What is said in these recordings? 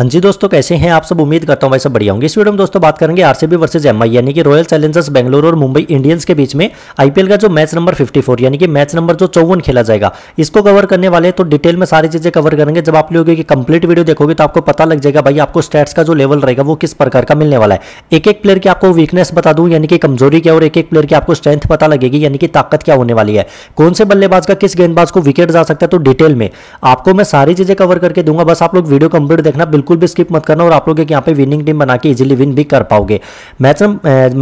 हाँ जी दोस्तों कैसे हैं आप सब उम्मीद करता हूं भाई सब बढ़िया होंगे इस वीडियो में दोस्तों बात करेंगे आरसीबी वर्सेस एमआई यानी कि रॉयल चैलेंजर्स बेंगलुरु और मुंबई इंडियंस के बीच में आईपीएल का जो मैच नंबर 54 यानी कि मैच नंबर जो चौवन खेला जाएगा इसको कवर करने वाले तो डिटेल में सारी चीजें कवर करेंगे जब आप लोगों की कंप्लीट वीडियो देखोगे तो आपको पता लग जाएगा भाई आपको स्टेट्स का जो लेवल रहेगा वो किस प्रकार का मिलने वाला है एक एक प्लेयर की आपको वीकनेस बता दूँ यानी कि कमजोरी क्या और एक एक प्लेयर की आपको स्ट्रेंथ पता लगेगी यानी कि ताकत क्या होने वाली है कौन से बल्लेबाज का किस गेंदबाज को विकेट जा सकता है तो डिटेल में आपको मैं सारी चीजें कवर करके दूंगा बस आप लोग वीडियो कंप्लीट देखना बिल्कुल बिल्कुल भी स्किप मत करना और आप लोग एक यहाँ पे विनिंग टीम बना के इजिली विन भी कर पाओगे मैच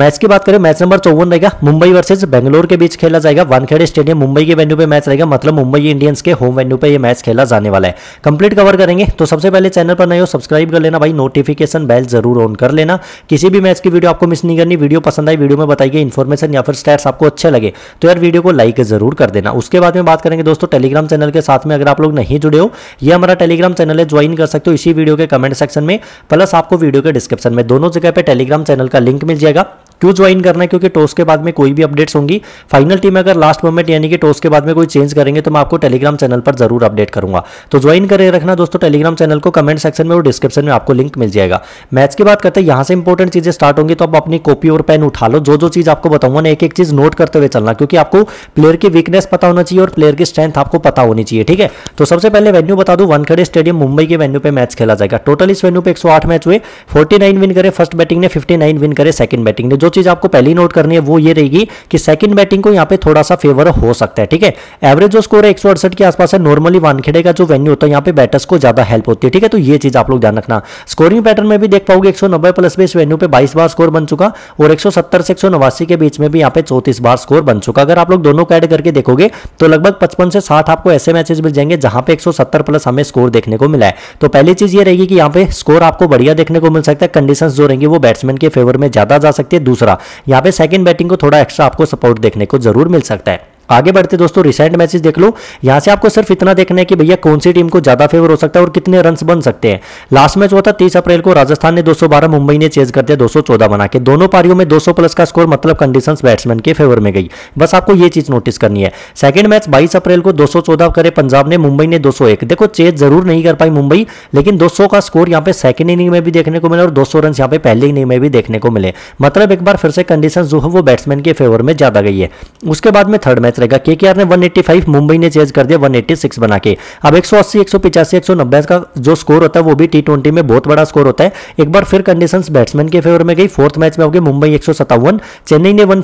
मैच की बात करें मैच नंबर चौवन रहेगा मुंबई वर्सेज बेंगलोर के बीच खेला जाएगा वनखेड़े स्टेडियम मुंबई के वेन्यू पे मैच रहेगा मतलब मुंबई इंडियंस के होम वेन्यू पे ये मैच खेला जाने वाला है कंप्लीट कवर करेंगे तो सबसे पहले चैनल पर नहीं हो सब्सक्राइब कर लेना भाई नोटिफिकेशन बेल जरूर ऑन कर लेना किसी भी मैच की वीडियो आपको मिस नहीं करनी वीडियो पसंद आई वीडियो में बताइए इन्फॉर्मेशन या फिर स्टेट्स आपको अच्छे लगे तो यार वीडियो को लाइक जरूर कर देना उसके बाद में बात करेंगे दोस्तों टेलीग्राम चैनल के साथ में अगर आप लोग नहीं जुड़े हो यह हमारा टेलीग्राम चैनल है ज्वाइन कर सकते हो इसी वीडियो के कमेंट सेक्शन में प्लस आपको वीडियो के डिस्क्रिप्शन में दोनों जगह पर टेलीग्राम चैनल का लिंक मिल जाएगा क्यों ज्वाइन करना है क्योंकि टॉस के बाद में कोई भी अपडेट्स होंगी फाइनल टीम अगर लास्ट मोमेंट यानी कि टॉस के बाद में कोई चेंज करेंगे तो मैं आपको टेलीग्राम चैनल पर जरूर अपडेट करूंगा तो ज्वाइन करे रखना दोस्तों टेलीग्राम चैनल को कमेंट सेक्शन में और डिस्क्रिप्शन में आपको लिंक मिल जाएगा मैच की बात करते हैं यहां से इंपॉर्टेंट चीजें स्टार्ट होंगी तो आप अपनी कॉपी और पेन उठा लो जो जो चीज आपको बताऊंगा एक एक चीज नोट करते हुए चलना क्योंकि आपको प्लेयर की वीकनेस पता होना चाहिए और प्लेयर की स्ट्रेंथ आपको पता होनी चाहिए ठीक है तो सबसे पहले वेन्यू बता दू वनखड़े स्टेडियम मुंबई के वेन्यू पे मैच खेला जाएगा टोटल इस वेन्यू पर एक मैच हुए फोर्टी विन करे फर्स्ट बैटिंग ने फिफ्टी विन करे सेकंड बैटिंग ने जो चीज आपको पहली नोट करनी है वो ये रहेगी कि सेकंड बैटिंग को यहाँ पे थोड़ा सा फेवर हो सकता है ठीक है एवरेज जो स्कोर है एक के आसपास है नॉर्मली वानखेड़े का जो वेन्यू होता है यहाँ पे बैटर्स को ज्यादा हेल्प होती है ठीक है तो ये चीज आप लोग ध्यान रखना स्कोरिंग पैटर्न में भी देख पाओगे एक प्लस में इस वेन्यू पे बाईस बार स्कोर बन चुका और एक से एक के बीच में भी यहाँ पे चौतीस बार स्कोर बन चुका अगर आप लोग दोनों को एड करके देखोगे तो लगभग पचपन से साठ आपको ऐसे मैचेस मिल जाएंगे जहां पे एक प्लस हमें स्कोर देखने को मिला है तो पहली चीज ये रहेगी कि यहाँ पे स्कोर आपको बढ़िया देखने को मिल सकता है कंडीशन जो रहेंगे वो बैट्समैन के फेवर में ज्यादा जा सकती है दूसरा यहां पे सेकंड बैटिंग को थोड़ा एक्स्ट्रा आपको सपोर्ट देखने को जरूर मिल सकता है आगे बढ़ते दोस्तों रिसेंट मैचेस देख लो यहां से आपको सिर्फ इतना देखना है कि भैया कौन सी टीम को ज्यादा फेवर हो सकता है और कितने रन बन सकते हैं लास्ट मैच हुआ था तीस अप्रैल को राजस्थान ने 212 मुंबई ने चेज कर दिया 214 बना के दोनों पारियों में 200 प्लस का स्कोर मतलब कंडीशन बैट्समैन के फेवर में गई बस आपको यह चीज नोटिस करनी है सेकंड मैच बाईस अप्रैल को दो करे पंजाब ने मुंबई ने दो देखो चेज जरूर नहीं कर पाई मुंबई लेकिन दो का स्कोर यहाँ पे सेकंड इनिंग में भी देखने को मिला और दो रन यहाँ पे पहले इनिंग में भी देखने को मिले मतलब एक बार फिर से कंडीशन जो है वो बैट्समैन के फेवर में ज्यादा गई है उसके बाद में थर्ड मैच मैच रहेगा के के आर ने 185 मुंबई ने चेज कर दिया 186 बना के अब 180 185 190 का जो स्कोर होता है वो भी टी में बहुत बड़ा स्कोर होता है एक बार फिर कंडीशन बैट्समैन के फेवर में गई फोर्थ मैच में हो गई मुंबई एक चेन्नई ने वन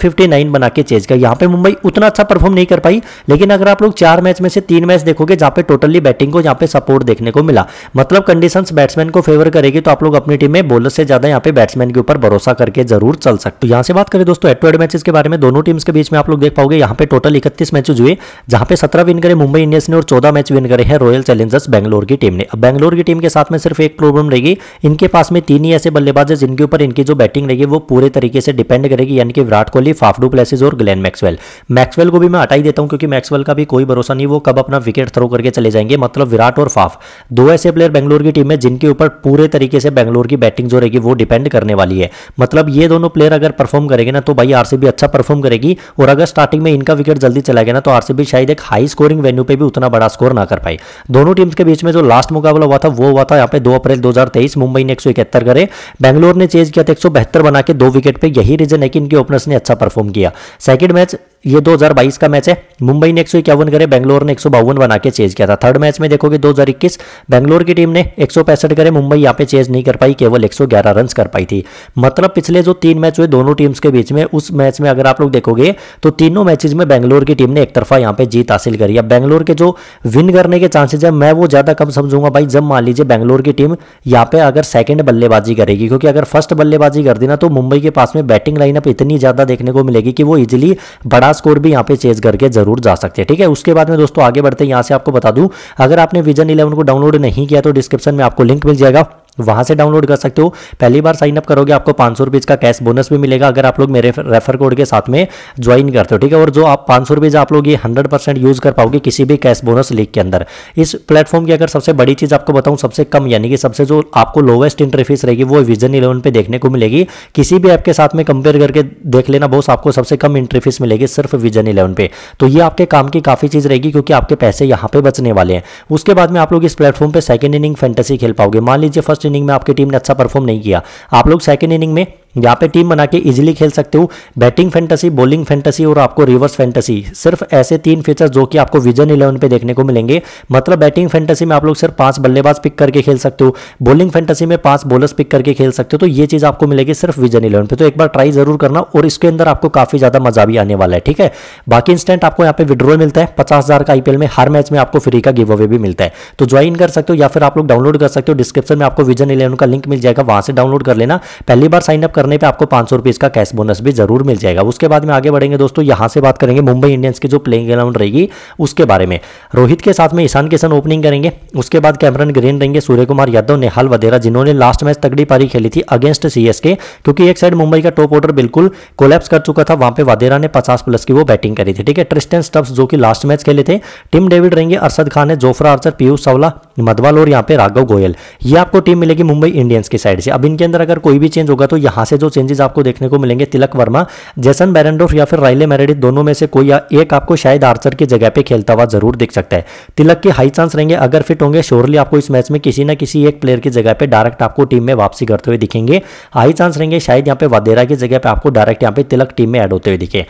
बना के चेज किया यहाँ पे मुंबई उतना अच्छा परफॉर्म नहीं कर पाई लेकिन अगर आप लोग चार मैच में से तीन मैच देखोगे जहाँ पे टोटली बैटिंग को यहाँ पे सपोर्ट देखने को मिला मतलब कंडीशन बैट्समैन को फेवर करेगी तो आप लोग अपनी टीम में बोलर से ज्यादा यहाँ पे बैट्समैन के ऊपर भरोसा करके जरूर चल सकते हो यहाँ से बात करें दोस्तों टू एड मैचेस के बारे में दोनों टीम्स के बीच में आप लोग देख पाओगे यहाँ पे टोटल इकतीस मैचेज हुए जहां पे सत्रह विन करे मुंबई इंडियंस ने और चौदह मैच विन करे हैं रॉयल चैलेंजर्स बैंगलोर की टीम ने अब बैंगलोर की टीम के साथ में सिर्फ एक प्रॉब्लम रहेगी इनके पास में तीन ही ऐसे बल्लेबाज है जिनके ऊपर इनकी जो बैटिंग रहेगी वो पूरे तरीके से डिपेंड करेगी यानी कि विराट कोहली फाफडू प्लेसिस और ग्लैन मैक्सवेल मैक्सवेल को भी मैं हटाई देता हूँ क्योंकि मैक्सवेल का भी कोई भरोसा नहीं वो कब अपना विकेट थ्रो करके चले जाएंगे मतलब विराट और फाफ दो ऐसे प्लेयर बैंगलोर की टीम है जिनके ऊपर पूरे तरीके से बैंगलोर की बैटिंग जो रहेगी वो डिपेंड करने वाली है मतलब ये दोनों प्लेयर अगर परफॉर्म करेंगे ना तो भाई आरसीबी अच्छा परफॉर्म करेगी और अगर स्टार्टिंग में इनका विकेट जल्दी चला गया ना तो आरसीबी शायद एक हाई स्कोरिंग वेन्यू पे भी उतना बड़ा स्कोर ना कर पाई दोनों टीम्स के बीच में जो लास्ट मुकाबला हुआ था वो हुआ था यहाँ पे दो अप्रैल 2023 मुंबई ने एक करे बैंगलोर ने चेज किया था एक बना के दो विकेट पर यही रीजन है कि इनके ओपनर्स ने अच्छा परफॉर्म किया सेकेंड मैच ये 2022 का मैच है मुंबई ने एक सौ करे बैंगलोर ने एक बना के चेज किया था थर्ड मैच में देखोगे 2021 बैंगलोर की टीम ने एक करे मुंबई यहाँ पे चेज नहीं कर पाई केवल 111 रन कर पाई थी मतलब पिछले जो तीन मैच हुए दोनों टीम्स के बीच में उस मैच में अगर आप लोग देखोगे तो तीनों मैचेज में बैंगलोर बेंगलोर की टीम ने एक तरफा यहाँ पे जीत हासिल करी अब बेंगलोर के जो विन करने के चांसेज है मैं वो ज़्यादा कम समझूंगा भाई जब मान लीजिए बेंगलोर की टीम यहाँ पे अगर सेकंड बल्लेबाजी करेगी क्योंकि अगर फर्स्ट बल्लेबाजी कर देना तो मुंबई के पास में बैटिंग लाइनअप इतनी ज़्यादा देखने को मिलेगी कि वो इजिली बड़ा स्कोर भी यहाँ पे चेज करके जरूर जा सकते हैं ठीक है उसके बाद में दोस्तों आगे बढ़ते यहाँ से आपको बता दूँ अगर आपने विजन इलेवन को डाउनलोड नहीं किया तो डिस्क्रिप्शन में आपको लिंक मिल जाएगा वहां से डाउनलोड कर सकते हो पहली बार साइन अप करोगे आपको पांच सौ का कैश बोनस भी मिलेगा अगर आप लोग मेरे रेफर कोड के साथ में ज्वाइन करते हो ठीक है और जो आप पांच सौ आप लोग ये हंड्रेड परसेंट यूज़ कर पाओगे किसी भी कैश बोनस लीग के अंदर इस प्लेटफॉर्म की अगर सबसे बड़ी चीज़ आपको बताऊं सबसे कम यानी कि सबसे जो आपको लोवेस्ट इंटरफेस रहेगी वो विजन इलेवन पे देखने को मिलेगी किसी भी ऐप के साथ में कंपेयर करके देख लेना बॉस आपको सबसे कम इंटरफेस मिलेगी सिर्फ विजन इलेवन पे तो ये आपके काम की काफ़ी चीज़ रहेगी क्योंकि आपके पैसे यहां पे बचने वाले हैं उसके बाद में आप लोग इस प्लेटफॉर्म पर सेकंड इनिंग फैंटेसी खेल पाओगे मान लीजिए फर्स्ट इनिंग में आपकी टीम ने अच्छा परफॉर्म नहीं किया आप लोग सेकेंड इनिंग में यहाँ पे टीम बना के इजीली खेल सकते हो बैटिंग फैंटेसी बॉलिंग फैंटेसी और आपको रिवर्स फैंटेसी सिर्फ ऐसे तीन फीचर जो कि आपको विजन इलेवन पे देखने को मिलेंगे मतलब बैटिंग फैंटेसी में आप लोग सिर्फ पांच बल्लेबाज पिक करके खेल सकते हो बॉलिंग फैंटेसी में पांच बॉलर्स पिक करके खेल सकते हो तो ये चीज आपको मिलेगी सिर्फ विजन इलेवन पे तो एक बार ट्राई जरूर करना और इसके अंदर आपको काफी ज्यादा मजा भी आने वाला है ठीक है बाकी इंस्टेंट आपको यहाँ पे विड्रॉल मिलता है पचास हजार का आईपीएल में हर मैच में आपको फ्री का गिव अवे भी मिलता है तो ज्वाइन कर सकते हो या फिर आप लोग डाउनलोड कर सकते हो डिस्क्रिप्शन में आपको विजन इलेवन का लिंक मिल जाएगा वहां से डाउनलोड कर लेना पहली बार साइन अप करने पे आपको पांच सौ का कैश बोनस भी जरूर मिल जाएगा उसके बाद में आगे बढ़ेंगे दोस्तों यहां से बात करेंगे मुंबई इंडियंस की जो प्लेइंग इलेवन रहेगी उसके बारे में रोहित के साथ में ईशान किशन ओपनिंग करेंगे उसके बाद कैमरन ग्रीन रहेंगे सूर्य कुमार यादव नेहाल वधेरा जिन्होंने लास्ट मैच तगड़ी पारी खेली थी अगेंस्ट सीएसके क्योंकि एक साइड मुंबई का टॉप ऑर्डर बिल्कुल कोलेप्स कर चुका था वहां पर वधेरा ने पचास प्लस की वो बैटिंग करी थी ठीक है ट्रिस्टन स्टब्स जो कि लास्ट मैच खेले थे टीम डेविड रहेंगे अरसद खान ने जोफ्रा आर्चर पीयूष सावला मधवाल और यहाँ पे राघव गोयल ये आपको टीम मिलेगी मुंबई इंडियंस की साइड से अब इनके अंदर अगर कोई भी चेंज होगा तो यहां से जो चेंजेस आपको देखने को मिलेंगे तिलक वर्मा जैसन बैरेंडोफ या फिर रायले मेरेडिथ दोनों में से कोई एक आपको शायद आर्चर की जगह पे खेलता हुआ जरूर दिख सकता है तिलक के हाई चांस रहेंगे अगर फिट होंगे श्योरली आपको इस मैच में किसी ना किसी एक प्लेयर की जगह पर डायरेक्ट आपको टीम में वापसी करते हुए दिखेंगे हाई चांस रहेंगे शायद यहाँ पे वादेरा की जगह पर आपको डायरेक्ट यहाँ पे तिलक टीम में एड होते हुए दिखे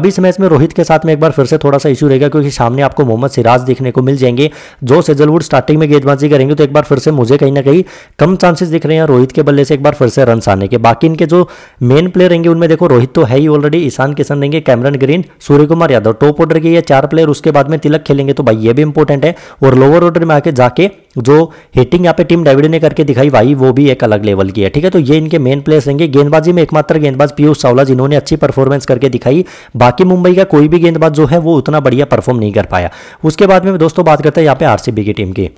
अभी इस मैच में रोहित के साथ में एक बार फिर से थोड़ा सा इशू रहेगा क्योंकि सामने आपको मोहम्मद सिराज देखने को मिल जाएंगे जो सेजलवुड स्टार्टिंग में गेंदबाजी करेंगे तो एक बार फिर से मुझे कहीं ना कहीं कम चांसेस दिख रहे हैं रोहित के बल्ले से एक बार फिर से रन आने के बाकी इनके जो मेन प्लेयर रहेंगे उनमें देखो रोहित तो है ही ऑलरेडी ईशान किशन रहेंगे Cameron Green Surya Kumar Yadav top order के ये चार प्लेयर उसके बाद में तिलक खेलेंगे तो भाई ये भी इंपॉर्टेंट है और लोअर ऑर्डर में आके जाके जो हिटिंग यहाँ पे टीम डेविड ने करके दिखाई भाई वो भी एक अलग लेवल की है ठीक है तो ये इनके मेन प्लेयर्स रहेंगे गेंदबाजी में एकमात्र गेंदबाज पीयूष चावला जिन्होंने अच्छी परफॉर्मेंस करके दिखाई बाकी मुंबई का कोई भी गेंदबाज जो है वो उतना बढ़िया परफॉर्म नहीं कर पाया उसके बाद में दोस्तों बात करते हैं यहाँ पे आरसीबी की टीम की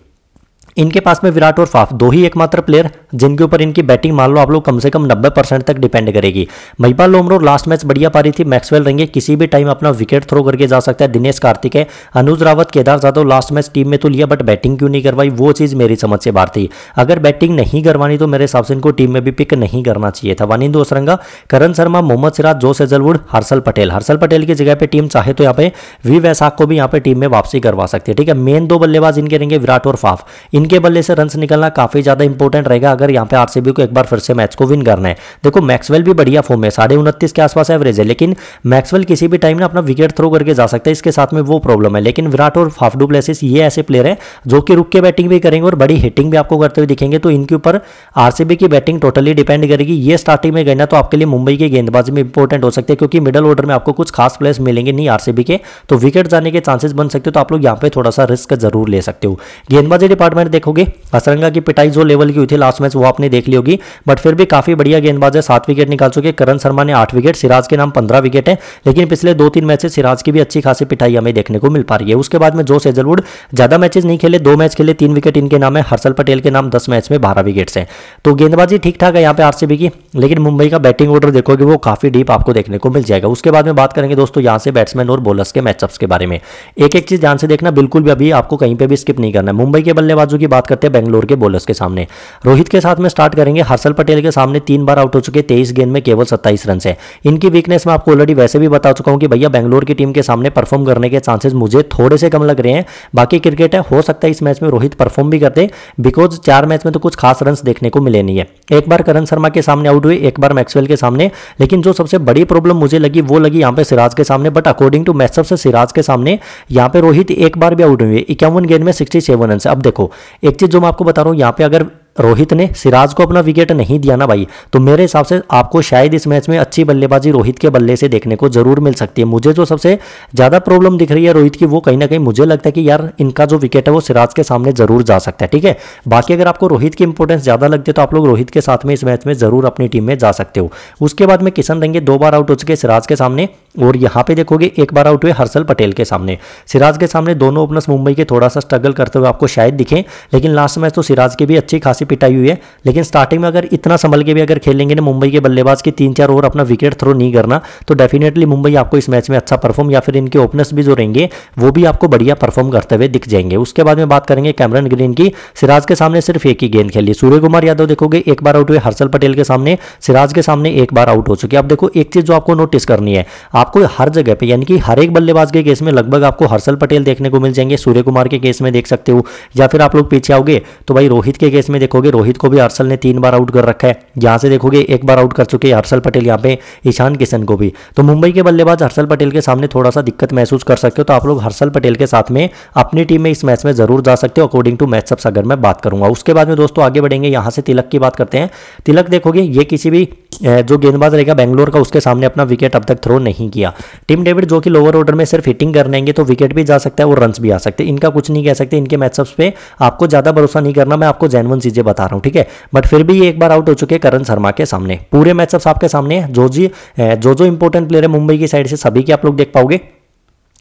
इनके पास में विराट और फाफ दो ही एकमात्र प्लेयर जिनके ऊपर इनकी बैटिंग मान लो आप लोग कम से कम नब्बे परसेंट तक डिपेंड करेगी महिपाल लोमरो लास्ट मैच बढ़िया पारी थी मैक्सवेल रहेंगे किसी भी टाइम अपना विकेट थ्रो करके जा सकता है दिनेश कार्तिक है Anuj Rawat Kedar Jadhav last match team में तो लिया बट बैटिंग क्यों नहीं करवाई वो चीज़ मेरी समझ से बाहर थी अगर बैटिंग नहीं करवानी तो मेरे हिसाब से इनको टीम में भी पिक नहीं करना चाहिए था वानिंदो असरंगा करण शर्मा मोहम्मद सिराज जो एजलवुड हर्षल पटेल हर्षल पटेल की जगह पर टीम चाहे तो यहाँ पे वी वैसाख को भी यहाँ पे टीम में वापसी करवा सकती है ठीक है मेन दो बल्लेबाज इनके रहेंगे विराट और फाफ इन इनके बल्ले से रन निकलना काफी ज्यादा इंपॉर्टेंट रहेगा अगर यहाँ पे आरसीबी को एक बार फिर से मैच को विन करना है देखो मैक्सवेल भी बढ़िया फॉर्म है साढ़े उनतीस के आसपास एवरेज है लेकिन मैक्सवेल किसी भी टाइम ना अपना विकेट थ्रो करके जा सकता है इसके साथ में वो प्रॉब्लम है लेकिन विराट और फाफडू प्लेसिस ये ऐसे प्लेयर है जो कि रुक के बैटिंग भी करेंगे और बड़ी हिटिंग भी आपको करते हुए दिखेंगे तो इनके ऊपर आरसीबी की बैटिंग टोटली डिपेंड करेगी ये स्टार्टिंग में गई तो आपके लिए मुंबई के गेंदबाजी में इंपॉर्टेंट हो सकते हैं क्योंकि मिडल ऑर्डर में आपको कुछ खास प्लेयर्स मिलेंगे नहीं आरसीबी के तो विकेट जाने के चांसेस बन सकते हो तो आप लोग यहाँ पे थोड़ा सा रिस्क जरूर ले सकते हो गेंदबाजी डिपार्टमेंट देखोगे असरंगा की पिटाई जो लेवल की हुई थी लास्ट मैच वो आपने देख ली होगी बट फिर भी काफी बढ़िया गेंदबाज है सात विकेट निकाल चुके करण शर्मा ने आठ विकेट सिराज के नाम पंद्रह विकेट है लेकिन पिछले दो तीन मैचेस सिराज की भी अच्छी खासी पिटाई हमें देखने को मिल पा रही है उसके बाद में जो सेजलवुड ज्यादा मैचेस नहीं खेले दो मैच खेले तीन विकेट इनके नाम है हर्षल पटेल के नाम दस मैच में बारह विकेट है तो गेंदबाजी ठीक ठाक है यहाँ पे आरसीबी की लेकिन मुंबई का बैटिंग ऑर्डर देखोगे वो काफी डीप आपको देखने को मिल जाएगा उसके बाद में बात करेंगे दोस्तों यहाँ से बैट्समैन और बोलर्स के मैचअप्स के बारे में एक एक चीज ध्यान से देखना बिल्कुल भी अभी आपको कहीं पर भी स्किप नहीं करना मुंबई के बल्लेबाजों की बात करते हैं बेंगलोर के बॉलर्स के सामने रोहित के साथ में स्टार्ट करेंगे हर्षल पटेल के सामने तीन बार आउट हो चुके तेईस गेंद में केवल सत्ताईस रन है इनकी वीकनेस मैं आपको ऑलरेडी वैसे भी बता चुका हूं कि भैया बेंगलोर की टीम के सामने परफॉर्म करने के चांसेस मुझे थोड़े से कम लग रहे हैं बाकी क्रिकेट है हो सकता है इस मैच में रोहित परफॉर्म भी करते बिकॉज चार मैच में तो कुछ खास रन देखने को मिले नहीं है एक बार करण शर्मा के सामने आउट हुए एक बार मैक्सवेल के सामने लेकिन जो सबसे बड़ी प्रॉब्लम मुझे लगी वो लगी यहाँ पे सिराज के सामने बट अकॉर्डिंग टू मैच सबसे सिराज के सामने यहाँ पे रोहित एक बार भी आउट हुए इक्यावन गेंद में सिक्सटी सेवन रन अब देखो एक चीज़ जो मैं आपको बता रहा हूं यहां पे अगर रोहित ने सिराज को अपना विकेट नहीं दिया ना भाई तो मेरे हिसाब से आपको शायद इस मैच में अच्छी बल्लेबाजी रोहित के बल्ले से देखने को जरूर मिल सकती है मुझे जो सबसे ज़्यादा प्रॉब्लम दिख रही है रोहित की वो कहीं ना कहीं मुझे लगता है कि यार इनका जो विकेट है वो सिराज के सामने जरूर जा सकता है ठीक है बाकी अगर आपको रोहित की इंपॉर्टेंस ज़्यादा लगती है तो आप लोग रोहित के साथ में इस मैच में जरूर अपनी टीम में जा सकते हो उसके बाद में किशन रंगे दो बार आउट हो चुके सिराज के सामने और यहां पर देखोगे एक बार आउट हुए हर्षल पटेल के सामने सिराज के सामने दोनों ओपनर्स मुंबई के थोड़ा सा स्ट्रगल करते हुए आपको शायद दिखे लेकिन लास्ट मैच तो सिराज की भी अच्छी खासी पिटाई हुई है लेकिन स्टार्टिंग में अगर इतना संभल के भी अगर खेलेंगे ना मुंबई के बल्लेबाज के तीन चार ओवर अपना विकेट थ्रो नहीं करना तो डेफिनेटली मुंबई आपको इस मैच में अच्छा परफॉर्म या फिर इनके ओपनर्स भी जो रहेंगे वो भी आपको बढ़िया परफॉर्म करते हुए दिख जाएंगे उसके बाद में बात करेंगे कैमरन ग्रीन की सिराज के सामने सिर्फ एक ही गेंद खेली सूर्य कुमार यादव देखोगे एक बार आउट हुए हर्षल पटेल के सामने सिराज के सामने एक बार आउट हो चुके अब देखो एक चीज जो आपको नोटिस करनी है आपको हर जगह पर यानी कि हर एक बल्लेबाज के केस में लगभग आपको हर्षल पटेल देखने को मिल जाएंगे सूर्य कुमार के केस में देख सकते हो या फिर आप लोग पीछे आओगे तो भाई रोहित के केस में देखो देखोगे रोहित को भी हर्षल ने तीन बार आउट कर रखा है यहाँ से देखोगे एक बार आउट कर चुके हर्षल पटेल यहाँ पे ईशान किशन को भी तो मुंबई के बल्लेबाज हर्षल पटेल के सामने थोड़ा सा दिक्कत महसूस कर सकते हो तो आप लोग हर्षल पटेल के साथ में अपनी टीम में इस मैच में जरूर जा सकते हो अकॉर्डिंग टू मैच अगर मैं बात करूंगा उसके बाद में दोस्तों आगे बढ़ेंगे यहाँ से तिलक की बात करते हैं तिलक देखोगे ये किसी भी जो गेंदबाज रहेगा बेंगलोर का उसके सामने अपना विकेट अब तक थ्रो नहीं किया टीम डेविड जो कि लोअर ऑर्डर में सिर्फ हिटिंग कर लेंगे तो विकेट भी जा सकता है और रन भी आ सकते हैं इनका कुछ नहीं कह सकते इनके मैचअप्स पे आपको ज़्यादा भरोसा नहीं करना मैं आपको जैनवन चीज़ें बता रहा हूँ ठीक है बट फिर भी ये एक बार आउट हो चुके हैं करण शर्मा के सामने पूरे मैचअप्स आपके सामने जो जी जो जो इंपॉर्टेंट प्लेयर है मुंबई की साइड से सभी के आप लोग देख पाओगे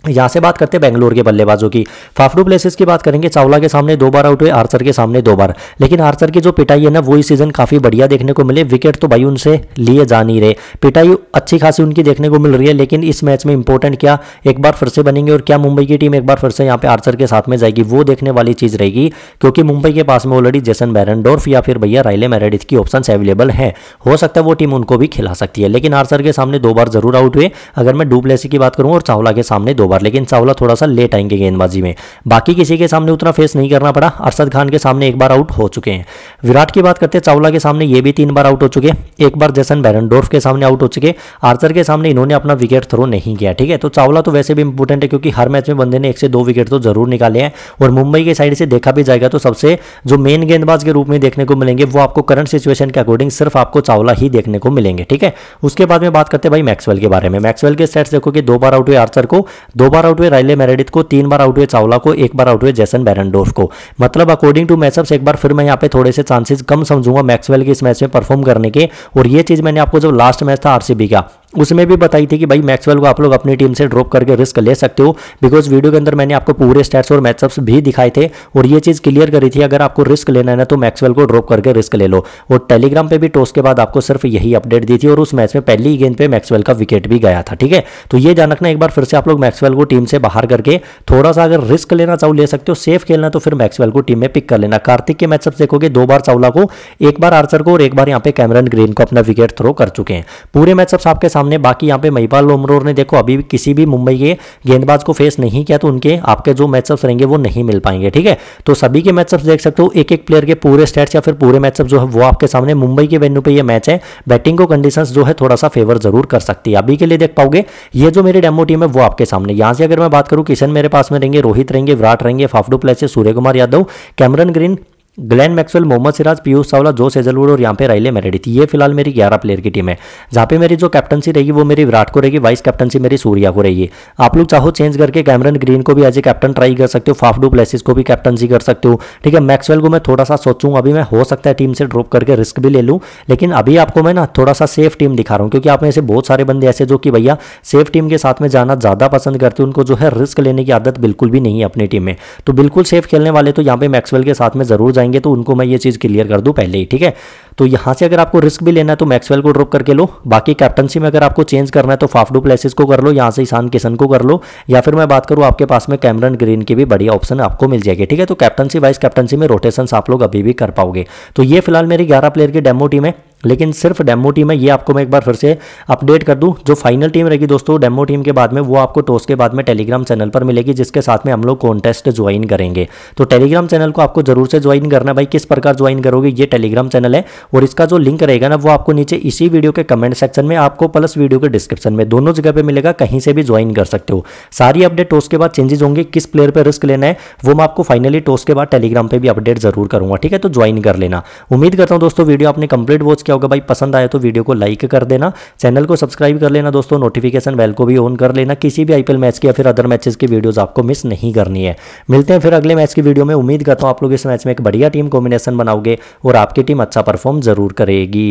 यहाँ से बात करते हैं बेंगलोर के बल्लेबाजों की फाफड़ू प्लेसेस की बात करेंगे चावला के सामने दो बार आउट हुए आर्चर के सामने दो बार लेकिन आर्सर की जो पिटाई है ना वो इस सीजन काफी बढ़िया देखने को मिले विकेट तो भाई उनसे लिए जा नहीं रहे पिटाई अच्छी खासी उनकी देखने को मिल रही है लेकिन इस मैच में इंपॉर्टेंट क्या एक बार फिर से बनेंगे और क्या मुंबई की टीम एक बार फिर से यहाँ पे आर्सर के साथ में जाएगी वो देखने वाली चीज रहेगी क्योंकि मुंबई के पास में ऑलरेडी जैसन बैरनडोर्फ या फिर भैया राइले मैरेडिथ की ऑप्शन अवेलेबल है हो सकता है वो टीम उनको भी खिला सकती है लेकिन आर्चर के सामने दो बार जरूर आउट हुए अगर मैं डुप्लेसी की बात करूँ और चावला के सामने दो ओवर लेकिन चावला थोड़ा सा लेट आएंगे गेंदबाजी में बाकी किसी के सामने उतना फेस नहीं करना पड़ा अरसद खान के सामने एक बार आउट हो चुके हैं विराट की बात करते हैं चावला के सामने ये भी तीन बार आउट हो चुके एक बार जैसन बैरनडोर्फ के सामने आउट हो चुके आर्चर के सामने इन्होंने अपना विकेट थ्रो नहीं किया ठीक है तो चावला तो वैसे भी इंपॉर्टेंट है क्योंकि हर मैच में बंदे ने एक से दो विकेट तो जरूर निकाले हैं और मुंबई के साइड से देखा भी जाएगा तो सबसे जो मेन गेंदबाज के रूप में देखने को मिलेंगे वो आपको करंट सिचुएशन के अकॉर्डिंग सिर्फ आपको चावला ही देखने को मिलेंगे ठीक है उसके बाद में बात करते हैं भाई मैक्सवेल के बारे में मैक्सवेल के सेट्स देखो कि दो बार आउट हुए आर्चर को दो बार आउट हुए राइले मेरेडिथ को तीन बार आउट हुए चावला को एक बार आउट हुए जैसन बैरनडोर्फ को मतलब अकॉर्डिंग टू मैचअप्स एक बार फिर मैं यहाँ पे थोड़े से चांसेस कम समझूंगा मैक्सवेल के इस मैच में परफॉर्म करने के और ये चीज़ मैंने आपको जब लास्ट मैच था आरसीबी का उसमें भी बताई थी कि भाई मैक्सवेल को आप लोग अपनी टीम से ड्रॉप करके रिस्क ले सकते हो बिकॉज वीडियो के अंदर मैंने आपको पूरे स्टैट्स और मैचअप्स भी दिखाए थे और ये चीज़ क्लियर करी थी अगर आपको रिस्क लेना है ना तो मैक्सवेल को ड्रॉप करके रिस्क ले लो और टेलीग्राम पे भी टॉस के बाद आपको सिर्फ यही अपडेट दी थी और उस मैच में पहली ही गेंद पे मैक्सवेल का विकेट भी गया था ठीक है तो ये जान रखना एक बार फिर से आप लोग मैक्सवेल को टीम से बाहर करके थोड़ा सा अगर रिस्क लेना चाहो ले सकते हो सेफ खेलना तो फिर मैक्सवेल को टीम में पिक कर लेना कार्तिक के मैचअप देखोगे दो बार चावला को एक बार आर्चर को और एक बार यहाँ पे कैमरन ग्रीन को अपना विकेट थ्रो कर चुके हैं पूरे मैचअप्स आपके सामने सामने बाकी यहाँ पे महिपाल लोमरोर ने देखो अभी भी किसी भी मुंबई के गेंदबाज को फेस नहीं किया तो उनके आपके जो मैचअप्स रहेंगे वो नहीं मिल पाएंगे ठीक है तो सभी के मैचअप्स देख सकते हो एक एक प्लेयर के पूरे स्टेट्स या फिर पूरे मैचअप जो है वो आपके सामने मुंबई के वेन्यू पर यह मैच है बैटिंग को कंडीशन जो है थोड़ा सा फेवर जरूर कर सकती है अभी के लिए देख पाओगे ये जो मेरी डेमो टीम है वो आपके सामने यहाँ से अगर मैं बात करूँ किशन मेरे पास में रहेंगे रोहित रहेंगे विराट रहेंगे Faf du Plessis Surya Kumar Yadav Cameron Green Glenn Maxwell Mohammed Siraj Piyush Chawla Josh Hazlewood और यहाँ पे राइले थी ये फिलहाल मेरी ग्यारह प्लेयर की टीम है जहाँ पे मेरी जो कैप्टनसी रहेगी वो मेरी विराट को रहेगी वाइस कैप्टनसी मेरी सूर्या को रहेगी आप लोग चाहो चेंज करके कैमरन ग्रीन को भी एज ए कैप्टन ट्राई कर सकते हो फाफडू प्लेसिस को भी कैप्टनसी कर सकते हो ठीक है मैक्सवेल को मैं थोड़ा सा सोचूँ अभी मैं हो सकता है टीम से ड्रॉप करके रिस्क भी ले लूँ लेकिन अभी आपको मैं ना थोड़ा सा सेफ टीम दिखा रहा हूँ क्योंकि आप में से बहुत सारे बंदे ऐसे जो कि भैया सेफ टीम के साथ में जाना ज़्यादा पसंद करते हैं उनको जो है रिस्क लेने की आदत बिल्कुल भी नहीं है अपनी टीम में तो बिल्कुल सेफ खेलने वाले तो यहाँ पर मैक्सवेल के साथ में जरूर जाएंगे आएंगे तो उनको मैं ये चीज़ क्लियर कर दूँ पहले ही ठीक है तो यहाँ से अगर आपको रिस्क भी लेना है तो मैक्सवेल को ड्रॉप करके लो बाकी कैप्टनसी में अगर आपको चेंज करना है तो फाफडू प्लेसिस को कर लो यहाँ से ईशान किशन को कर लो या फिर मैं बात करूँ आपके पास में कैमरन ग्रीन की भी बढ़िया ऑप्शन आपको मिल जाएगी ठीक है तो कैप्टनसी वाइस कैप्टनसी में रोटेशन आप लोग अभी भी कर पाओगे तो ये फिलहाल मेरी ग्यारह प्लेयर की डेमो टीम है लेकिन सिर्फ डेमो टीम है ये आपको मैं एक बार फिर से अपडेट कर दूं जो फाइनल टीम रहेगी दोस्तों डेमो टीम के बाद में वो आपको टॉस के बाद में टेलीग्राम चैनल पर मिलेगी जिसके साथ में हम लोग कॉन्टेस्ट ज्वाइन करेंगे तो टेलीग्राम चैनल को आपको जरूर से ज्वाइन करना भाई किस प्रकार ज्वाइन करोगे ये टेलीग्राम चैनल है और इसका जो लिंक रहेगा ना वो आपको नीचे इसी वीडियो के कमेंट सेक्शन में आपको प्लस वीडियो के डिस्क्रिप्शन में दोनों जगह पे मिलेगा कहीं से भी ज्वाइन कर सकते हो सारी अपडेट टॉस के बाद चेंजेस होंगे किस प्लेयर पर रिस्क लेना है वो मैं आपको फाइनली टॉस के बाद टेलीग्राम पर भी अपडेट जरूर करूंगा ठीक है तो ज्वाइन कर लेना उम्मीद करता हूँ दोस्तों वीडियो आपने कंप्लीट वॉच किया होगा भाई पसंद आया तो वीडियो को लाइक कर देना चैनल को सब्सक्राइब कर लेना दोस्तों नोटिफिकेशन बेल को भी ऑन कर लेना किसी भी आईपीएल मैच की या फिर अदर मैचेस की वीडियोस आपको मिस नहीं करनी है मिलते हैं फिर अगले मैच की वीडियो में उम्मीद करता हूं आप लोग इस मैच में एक बढ़िया टीम कॉम्बिनेशन बनाओगे और आपकी टीम अच्छा परफॉर्म परफॉर्म ज़रूर करेगी